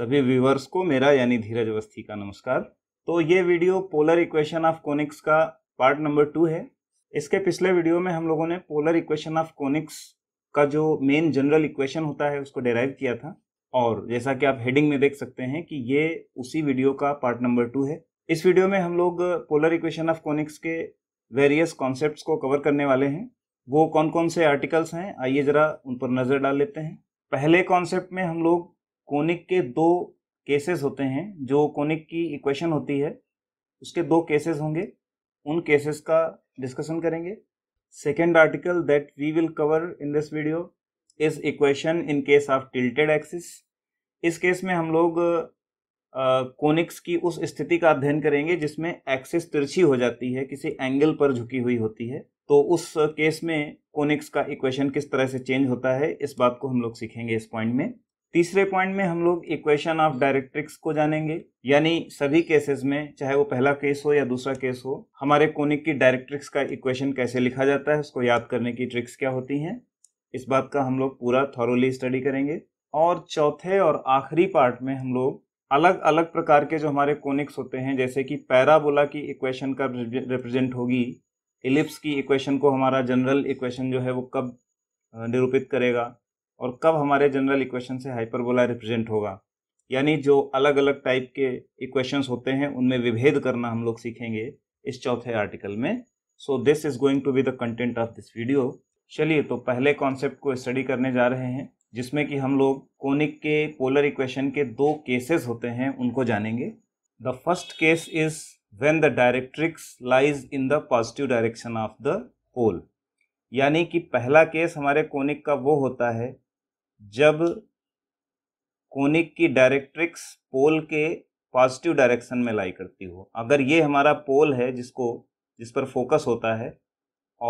सभी व्यूवर्स को मेरा यानी धीरज अवस्थी का नमस्कार तो ये video polar equation of conics का पार्ट नंबर टू है इसके पिछले वीडियो में हम लोगों ने पोलर इक्वेशन ऑफ कॉनिक्स का जो मेन जनरल इक्वेशन होता है उसको डेराइव किया था और जैसा कि आप हेडिंग में देख सकते हैं कि ये उसी वीडियो का पार्ट नंबर टू है इस वीडियो में हम लोग पोलर इक्वेशन ऑफ कॉनिक्स के वेरियस कॉन्सेप्ट को कवर करने वाले हैं वो कौन कौन से आर्टिकल्स हैं आइए ज़रा उन पर नज़र डाल लेते हैं पहले कॉन्सेप्ट में हम लोग कोनिक के दो केसेस होते हैं जो कोनिक की इक्वेशन होती है उसके दो केसेस होंगे उन केसेस का डिस्कशन करेंगे second article that we will cover in this video is equation in case of tilted axis इस केस में हम लोग कोनिक्स की उस स्थिति का अध्ययन करेंगे जिसमें एक्सिस तिरछी हो जाती है किसी एंगल पर झुकी हुई होती है तो उस केस में कोनिक्स का इक्वेशन किस तरह से चेंज होता है इस बात को हम लोग सीखेंगे इस पॉइंट में तीसरे पॉइंट में हम लोग इक्वेशन ऑफ डायरेक्ट्रिक्स को जानेंगे यानी सभी केसेस में चाहे वो पहला केस हो या दूसरा केस हो हमारे कोनिक की डायरेक्ट्रिक्स का इक्वेशन कैसे लिखा जाता है उसको याद करने की ट्रिक्स क्या होती हैं इस बात का हम लोग पूरा थॉरोली स्टडी करेंगे और चौथे और आखिरी पार्ट में हम लोग अलग अलग प्रकार के जो हमारे कोनिक्स होते हैं जैसे कि पैराबोला की इक्वेशन कब रिप्रेजेंट होगी इलिप्स की इक्वेशन को हमारा जनरल इक्वेशन जो है वो कब निरूपित करेगा और कब हमारे जनरल इक्वेशन से हाइपरबोला रिप्रेजेंट होगा यानी जो अलग अलग टाइप के इक्वेशंस होते हैं उनमें विभेद करना हम लोग सीखेंगे इस चौथे आर्टिकल में so this is going to be the content of this video चलिए तो पहले कॉन्सेप्ट को स्टडी करने जा रहे हैं जिसमें कि हम लोग कोनिक के पोलर इक्वेशन के दो केसेस होते हैं उनको जानेंगे the first case is when the directrix lies in the positive direction of the pole यानी कि पहला केस हमारे कोनिक का वो होता है जब कोनिक की डायरेक्ट्रिक्स पोल के पॉजिटिव डायरेक्शन में लाई करती हो अगर ये हमारा पोल है जिसको जिस पर फोकस होता है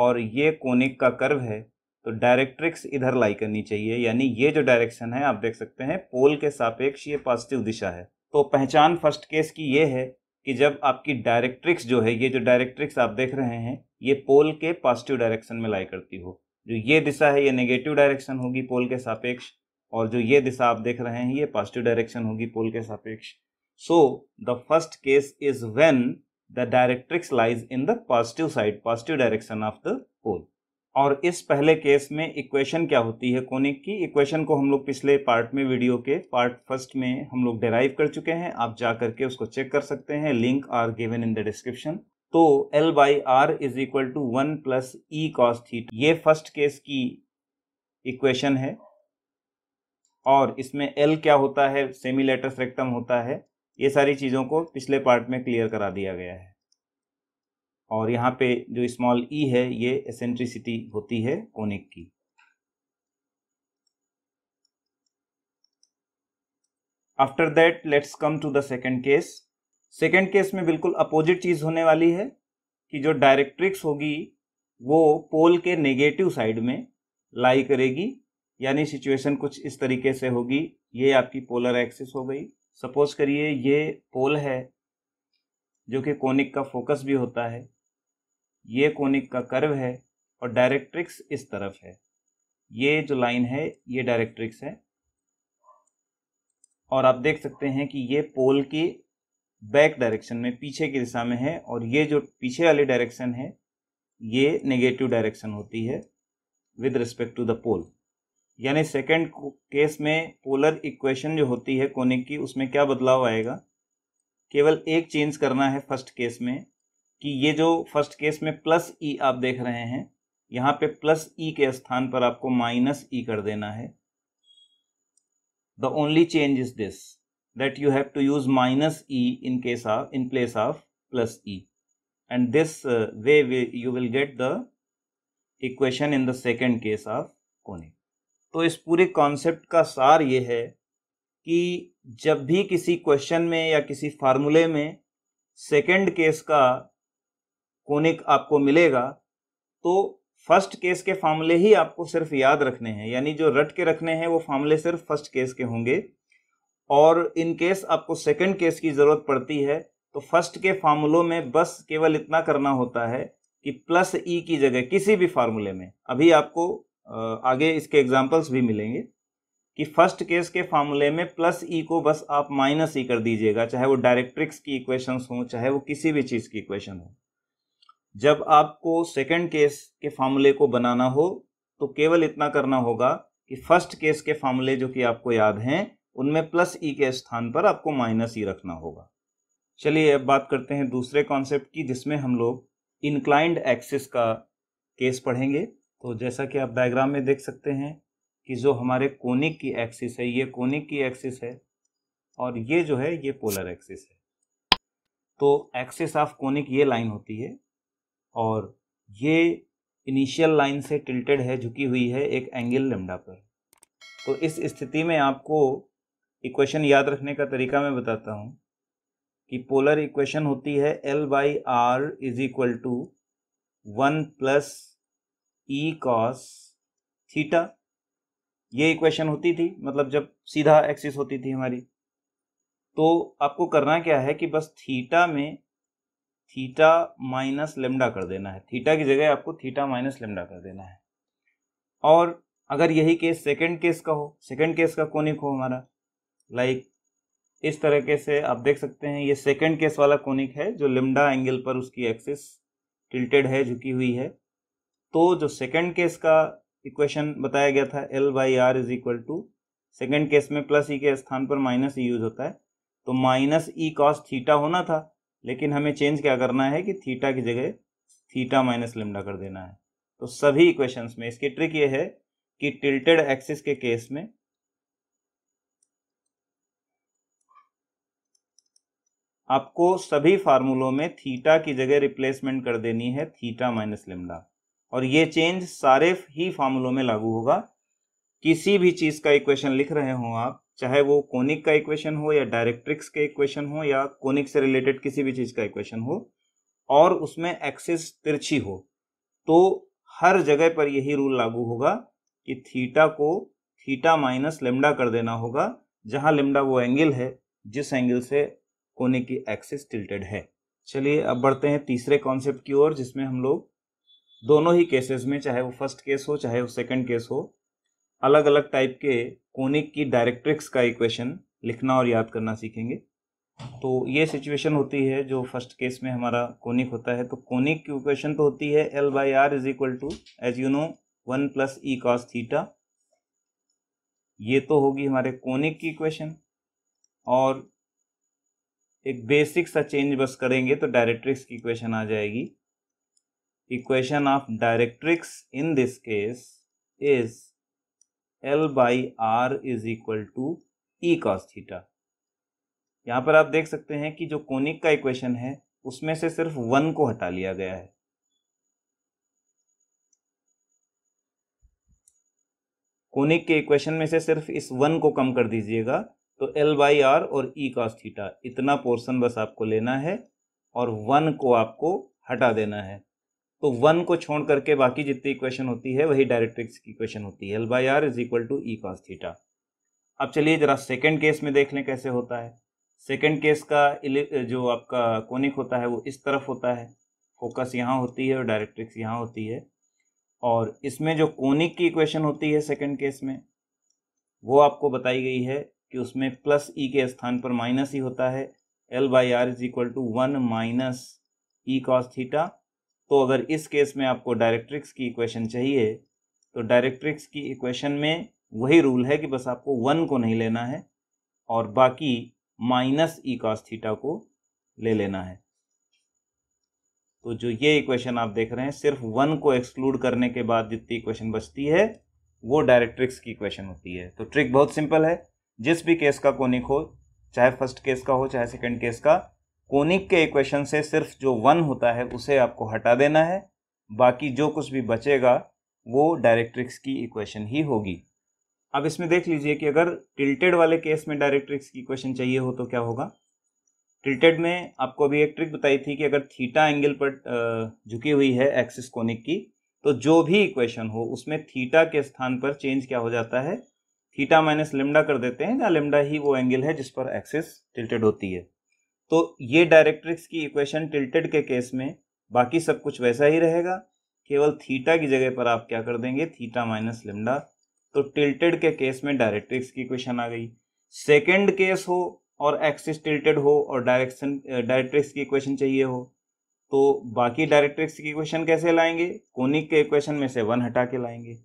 और ये कोनिक का कर्व है तो डायरेक्ट्रिक्स इधर लाई करनी चाहिए यानी ये जो डायरेक्शन है आप देख सकते हैं पोल के सापेक्ष ये पॉजिटिव दिशा है तो पहचान फर्स्ट केस की ये है कि जब आपकी डायरेक्ट्रिक्स जो है ये जो डायरेक्ट्रिक्स आप देख रहे हैं ये पोल के पॉजिटिव डायरेक्शन में लाई करती हो जो ये दिशा है ये नेगेटिव डायरेक्शन होगी पोल के सापेक्ष और जो ये दिशा आप देख रहे हैं ये पॉजिटिव डायरेक्शन होगी पोल के सापेक्ष so the first case is when the directrix lies in the positive side positive direction of the pole और इस पहले केस में इक्वेशन क्या होती है कोनिक की इक्वेशन को हम लोग पिछले पार्ट में वीडियो के पार्ट फर्स्ट में हम लोग डेराइव कर चुके हैं आप जा करके उसको चेक कर सकते हैं link are given in the description तो L by R is equal to one plus E cos theta ये फर्स्ट केस की इक्वेशन है और इसमें एल क्या होता है सेमी लेटर रेक्टम होता है ये सारी चीज़ों को पिछले पार्ट में क्लियर करा दिया गया है और यहाँ पे जो स्मॉल ई e है ये एसेंट्रिसिटी होती है कोनिक की after that let's come to the second case second case में बिल्कुल अपोजिट चीज होने वाली है कि जो डायरेक्ट्रिक्स होगी वो पोल के नेगेटिव साइड में लाई करेगी यानी सिचुएशन कुछ इस तरीके से होगी ये आपकी पोलर एक्सिस हो गई सपोज करिए ये पोल है जो कि कोनिक का फोकस भी होता है ये कोनिक का कर्व है और डायरेक्ट्रिक्स इस तरफ है ये जो लाइन है ये डायरेक्ट्रिक्स है और आप देख सकते हैं कि ये पोल की बैक डायरेक्शन में पीछे की दिशा में है और ये जो पीछे वाली डायरेक्शन है ये नेगेटिव डायरेक्शन होती है with respect to the pole यानी सेकेंड केस में पोलर इक्वेशन जो होती है कोने की उसमें क्या बदलाव आएगा केवल एक चेंज करना है फर्स्ट केस में कि ये जो फर्स्ट केस में प्लस ई e आप देख रहे हैं यहाँ पे प्लस ई e के स्थान पर आपको माइनस ई e कर देना है the only change is this that you have to use minus e in case of in place of plus e and this uh, way we, you will get the equation in the second case of conic to is pure concept ka sar ye hai ki jab bhi kisi question mein ya kisi formula mein second case ka conic aapko milega to first case के फार्मूले ही आपको सिर्फ याद रखने हैं यानी जो रट के रखने हैं वो फार्मूले सिर्फ फर्स्ट केस के होंगे और इन केस आपको सेकंड केस की ज़रूरत पड़ती है तो फर्स्ट के फार्मूलों में बस केवल इतना करना होता है कि प्लस ई e की जगह किसी भी फार्मूले में अभी आपको आगे इसके एग्जाम्पल्स भी मिलेंगे कि फर्स्ट केस के फार्मूले में प्लस ई e को बस आप माइनस ई e कर दीजिएगा चाहे वो डायरेक्ट्रिक्स की इक्वेशंस हों चाहे वो किसी भी चीज़ की इक्वेशन हो जब आपको सेकेंड केस के फार्मूले को बनाना हो तो केवल इतना करना होगा कि फर्स्ट केस के फार्मूले जो कि आपको याद हैं उनमें प्लस ई e के स्थान पर आपको माइनस ई e रखना होगा चलिए अब बात करते हैं दूसरे कॉन्सेप्ट की जिसमें हम लोग इंक्लाइंड एक्सिस का केस पढ़ेंगे तो जैसा कि आप डायग्राम में देख सकते हैं कि जो हमारे कोनिक की एक्सिस है ये कोनिक की एक्सिस है और ये जो है ये पोलर एक्सिस है तो एक्सिस ऑफ कोनिक ये लाइन होती है और ये इनिशियल लाइन से टिल्टेड है झुकी हुई है एक एंगल लेमडा पर तो इस स्थिति में आपको इक्वेशन याद रखने का तरीका मैं बताता हूँ कि पोलर इक्वेशन होती है L by R is equal to one plus E cos theta ये इक्वेशन होती थी मतलब जब सीधा एक्सिस होती थी हमारी तो आपको करना क्या है कि बस थीटा में थीटा माइनस लेमडा कर देना है थीटा की जगह आपको थीटा माइनस लेमडा कर देना है और अगर यही केस सेकंड केस का हो सेकंड केस का कोनिक हो हमारा लाइक इस तरीके से आप देख सकते हैं ये सेकेंड केस वाला कोनिक है जो लिमडा एंगल पर उसकी एक्सिस टिल्टेड है झुकी हुई है तो जो सेकेंड केस का इक्वेशन बताया गया था L by R is equal to second case में प्लस ई e के स्थान पर माइनस ई यूज होता है तो माइनस ई कॉस थीटा होना था लेकिन हमें चेंज क्या करना है कि थीटा की जगह थीटा माइनस लिमडा कर देना है तो सभी इक्वेशंस में इसकी ट्रिक ये है कि टिल्टेड एक्सिस के केस में आपको सभी फार्मूलों में थीटा की जगह रिप्लेसमेंट कर देनी है थीटा माइनस लिमडा और ये चेंज सारे ही फार्मूलों में लागू होगा किसी भी चीज़ का इक्वेशन लिख रहे हो आप चाहे वो कोनिक का इक्वेशन हो या डायरेक्ट्रिक्स के इक्वेशन हो या कोनिक से रिलेटेड किसी भी चीज़ का इक्वेशन हो और उसमें एक्सिस तिरछी हो तो हर जगह पर यही रूल लागू होगा कि थीटा को थीटा माइनस लिमडा कर देना होगा जहां लिमडा वो एंगल है जिस एंगल से कोने की एक्सिस टिल्टेड है चलिए अब बढ़ते हैं तीसरे कॉन्सेप्ट की ओर जिसमें हम लोग दोनों ही केसेस में चाहे वो फर्स्ट केस हो चाहे वो सेकंड केस हो अलग अलग टाइप के कोनिक की डायरेक्ट्रिक्स का इक्वेशन लिखना और याद करना सीखेंगे तो ये सिचुएशन होती है जो फर्स्ट केस में हमारा कोनिक होता है तो कोनिक की इक्वेशन तो होती है L by R is equal to as you know one plus E cos theta ये तो होगी हमारे कोनिक की इक्वेशन और एक बेसिक सा चेंज बस करेंगे तो डायरेक्ट्रिक्स की इक्वेशन आ जाएगी equation of directrix in this case is L by R is equal to E cos theta यहाँ पर आप देख सकते हैं कि जो कोनिक का इक्वेशन है उसमें से सिर्फ वन को हटा लिया गया है कोनिक के इक्वेशन में से सिर्फ इस वन को कम कर दीजिएगा तो एल बाई आर और ई कॉस थीटा इतना पोर्शन बस आपको लेना है और वन को आपको हटा देना है तो वन को छोड़ करके बाकी जितनी इक्वेशन होती है वही डायरेक्ट्रिक्स की इक्वेशन होती है L by R is equal to E cos theta अब चलिए जरा सेकेंड केस में देख लें कैसे होता है सेकेंड केस का जो आपका कोनिक होता है वो इस तरफ होता है फोकस यहाँ होती है और डायरेक्ट्रिक्स यहाँ होती है और इसमें जो कोनिक की इक्वेशन होती है सेकेंड केस में वो आपको बताई गई है कि उसमें प्लस ई e के स्थान पर माइनस ई e होता है L by R is equal to one minus E cos theta तो अगर इस केस में आपको डायरेक्ट्रिक्स की इक्वेशन चाहिए तो डायरेक्ट्रिक्स की इक्वेशन में वही रूल है कि बस आपको वन को नहीं लेना है और बाकी माइनस ई कॉस थीटा को ले लेना है तो जो ये इक्वेशन आप देख रहे हैं सिर्फ वन को एक्सक्लूड करने के बाद जितनी इक्वेशन बचती है वो डायरेक्ट्रिक्स की इक्वेशन होती है तो ट्रिक बहुत सिंपल है जिस भी केस का कोनिक हो चाहे फर्स्ट केस का हो चाहे सेकंड केस का कोनिक के इक्वेशन से सिर्फ जो वन होता है उसे आपको हटा देना है बाकी जो कुछ भी बचेगा वो डायरेक्ट्रिक्स की इक्वेशन ही होगी अब इसमें देख लीजिए कि अगर टिल्टेड वाले केस में डायरेक्ट्रिक्स की इक्वेशन चाहिए हो तो क्या होगा टिल्टेड में आपको अभी एक ट्रिक बताई थी कि अगर थीटा एंगल पर झुकी हुई है एक्सिस कोनिक की तो जो भी इक्वेशन हो उसमें थीटा के स्थान पर चेंज क्या हो जाता है थीटा माइनस लिमडा कर देते हैं या लिमडा ही वो एंगल है जिस पर एक्सिस टिल्टेड होती है तो ये डायरेक्ट्रिक्स की इक्वेशन टिल्टेड के केस में बाकी सब कुछ वैसा ही रहेगा केवल थीटा की जगह पर आप क्या कर देंगे थीटा माइनस लिमडा तो टिल्टेड के केस में डायरेक्ट्रिक्स की इक्वेशन आ गई सेकेंड केस हो और एक्सिस टिल्टेड हो और डायरेक्शन डायरेक्ट्रिक्स की इक्वेशन चाहिए हो तो बाकी डायरेक्ट्रिक्स की इक्वेशन कैसे लाएंगे कोनिक के इक्वेशन में से वन हटा के लाएंगे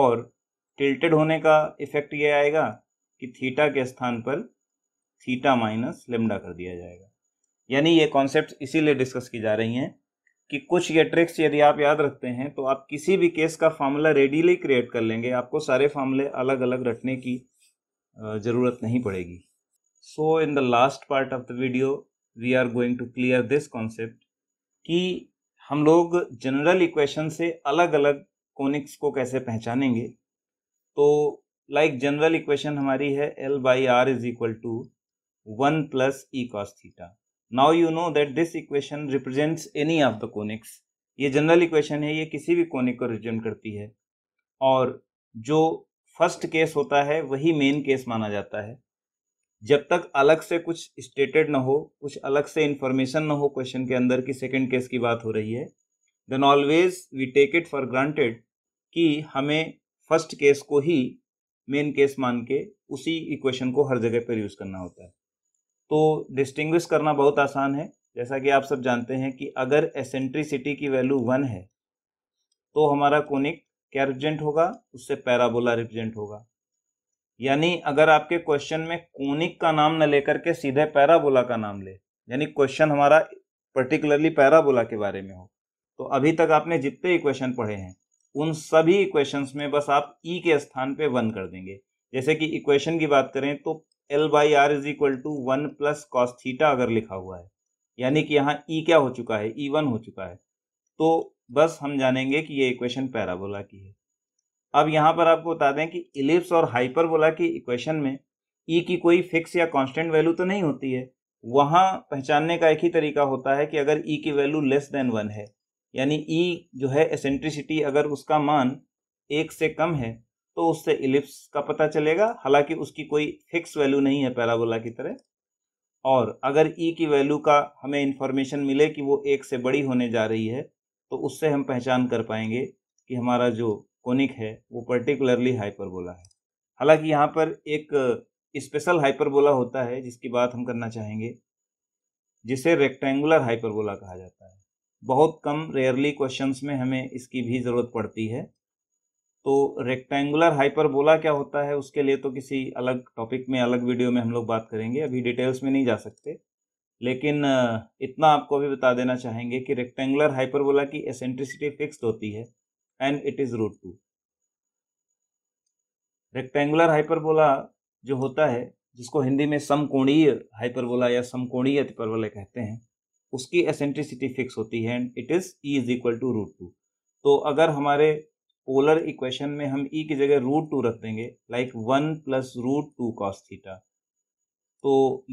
और टिल्टेड होने का इफेक्ट ये आएगा कि थीटा के स्थान पर थीटा माइनस लेमडा कर दिया जाएगा यानी ये कॉन्सेप्ट इसीलिए डिस्कस की जा रही हैं कि कुछ ये ट्रिक्स यदि आप याद रखते हैं तो आप किसी भी केस का फार्मूला रेडीली क्रिएट कर लेंगे आपको सारे फार्मूले अलग अलग रटने की ज़रूरत नहीं पड़ेगी so in the last part of the video we are going to clear this concept कि हम लोग जनरल इक्वेशन से अलग अलग कॉनिक्स को कैसे पहचानेंगे तो लाइक जनरल इक्वेशन हमारी है L by R is equal to one plus E cos theta now you know that this equation represents any of the conics ये जनरल इक्वेशन है ये किसी भी कोनिक को रिप्रेजेंट करती है और जो फर्स्ट केस होता है वही मेन केस माना जाता है जब तक अलग से कुछ स्टेटेड ना हो कुछ अलग से इंफॉर्मेशन ना हो क्वेश्चन के अंदर कि सेकेंड केस की बात हो रही है then always we take it for granted कि हमें फर्स्ट केस को ही मेन केस मान के उसी इक्वेशन को हर जगह पर यूज़ करना होता है तो डिस्टिंग्विश करना बहुत आसान है जैसा कि आप सब जानते हैं कि अगर एसेंट्रिसिटी की वैल्यू वन है तो हमारा कोनिक क्या रिप्रेजेंट होगा उससे पैराबोला रिप्रेजेंट होगा यानी अगर आपके क्वेश्चन में कोनिक का नाम न लेकर के सीधे पैराबोला का नाम ले यानी क्वेश्चन हमारा पर्टिकुलरली पैराबोला के बारे में हो तो अभी तक आपने जितने इक्वेशन पढ़े हैं उन सभी इक्वेशंस में बस आप ई e के स्थान पे वन कर देंगे जैसे कि इक्वेशन की बात करें तो L by R is equal to one plus cos theta अगर लिखा हुआ है यानी कि यहाँ ई e क्या हो चुका है ई e वन हो चुका है तो बस हम जानेंगे कि ये इक्वेशन पैराबोला की है अब यहाँ पर आपको बता दें कि इलिप्स और हाइपरबोला की इक्वेशन में ई e की कोई फिक्स या कांस्टेंट वैल्यू तो नहीं होती है वहाँ पहचानने का एक ही तरीका होता है कि अगर ई e की वैल्यू लेस देन वन है यानी ई e जो है एसेंट्रिसिटी अगर उसका मान एक से कम है तो उससे इलिप्स का पता चलेगा हालांकि उसकी कोई फिक्स वैल्यू नहीं है पैराबोला की तरह और अगर ई e की वैल्यू का हमें इन्फॉर्मेशन मिले कि वो एक से बड़ी होने जा रही है तो उससे हम पहचान कर पाएंगे कि हमारा जो कोनिक है वो पर्टिकुलरली हाइपरबोला है हालांकि यहाँ पर एक स्पेशल हाइपरबोला होता है जिसकी बात हम करना चाहेंगे जिसे रेक्टेंगुलर हाइपरबोला कहा जाता है बहुत कम रेयरली क्वेश्चंस में हमें इसकी भी ज़रूरत पड़ती है तो रेक्टेंगुलर हाइपरबोला क्या होता है उसके लिए तो किसी अलग टॉपिक में अलग वीडियो में हम लोग बात करेंगे अभी डिटेल्स में नहीं जा सकते लेकिन इतना आपको भी बता देना चाहेंगे कि रेक्टेंगुलर हाइपरबोला की एसेंट्रिसिटी फिक्स्ड होती है and it is root two rectangular hyperbola जो होता है जिसको हिंदी में समकोणीय हाइपरबोला या समकोणीय हाइपरबोला कहते हैं उसकी एसेंट्रिसिटी फिक्स होती है and it is E is equal to root two तो अगर हमारे पोलर इक्वेशन में हम ई e की जगह रूट टू रख देंगे like one plus root two cos theta तो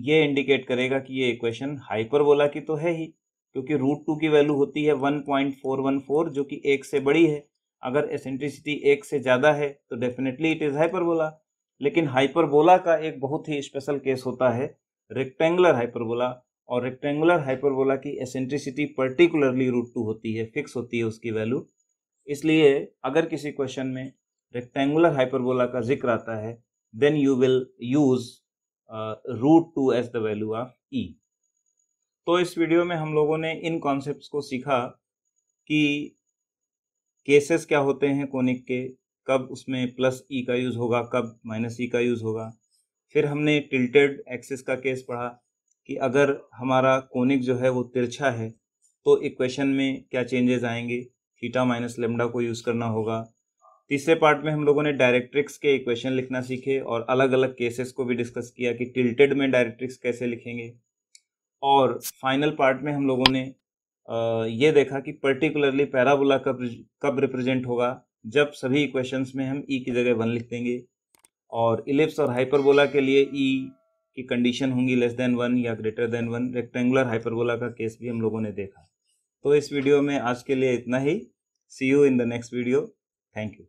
ये इंडिकेट करेगा कि ये इक्वेशन हाइपरबोला की तो है ही क्योंकि रूट टू की वैल्यू होती है one point four one four जो कि एक से बड़ी है अगर एसेंट्रिसिटी एक से ज़्यादा है तो डेफिनेटली इट इज़ हाइपरबोला लेकिन हाइपरबोला का एक बहुत ही स्पेशल केस होता है रेक्टेंगुलर हाइपरबोला और रेक्टेंगुलर हाइपरबोला की एसेंट्रिसिटी पर्टिकुलरली रूट टू होती है फिक्स होती है उसकी वैल्यू इसलिए अगर किसी क्वेश्चन में रेक्टेंगुलर हाइपरबोला का जिक्र आता है then you will use root two as the value of E तो इस वीडियो में हम लोगों ने इन कॉन्सेप्ट्स को सीखा कि केसेस क्या होते हैं कोनिक के कब उसमें प्लस ई e का यूज़ होगा कब माइनस ई e का यूज़ होगा फिर हमने टिल्टेड एक्सिस का केस पढ़ा कि अगर हमारा कोनिक जो है वो तिरछा है तो इक्वेशन में क्या चेंजेस आएंगे थीटा माइनस लेमडा को यूज़ करना होगा तीसरे पार्ट में हम लोगों ने डायरेक्ट्रिक्स के इक्वेशन लिखना सीखे और अलग अलग केसेस को भी डिस्कस किया कि टिल्टेड में डायरेक्ट्रिक्स कैसे लिखेंगे और फाइनल पार्ट में हम लोगों ने ये देखा कि पर्टिकुलरली पैराबोला कब कब रिप्रेजेंट होगा जब सभी इक्वेशंस में हम ई e की जगह वन लिख देंगे और इलिप्स और हाइपरबोला के लिए ई e, की कंडीशन होंगी लेस देन वन या greater than one rectangular hyperbola का केस भी हम लोगों ने देखा तो इस वीडियो में आज के लिए इतना ही see you in the next video thank you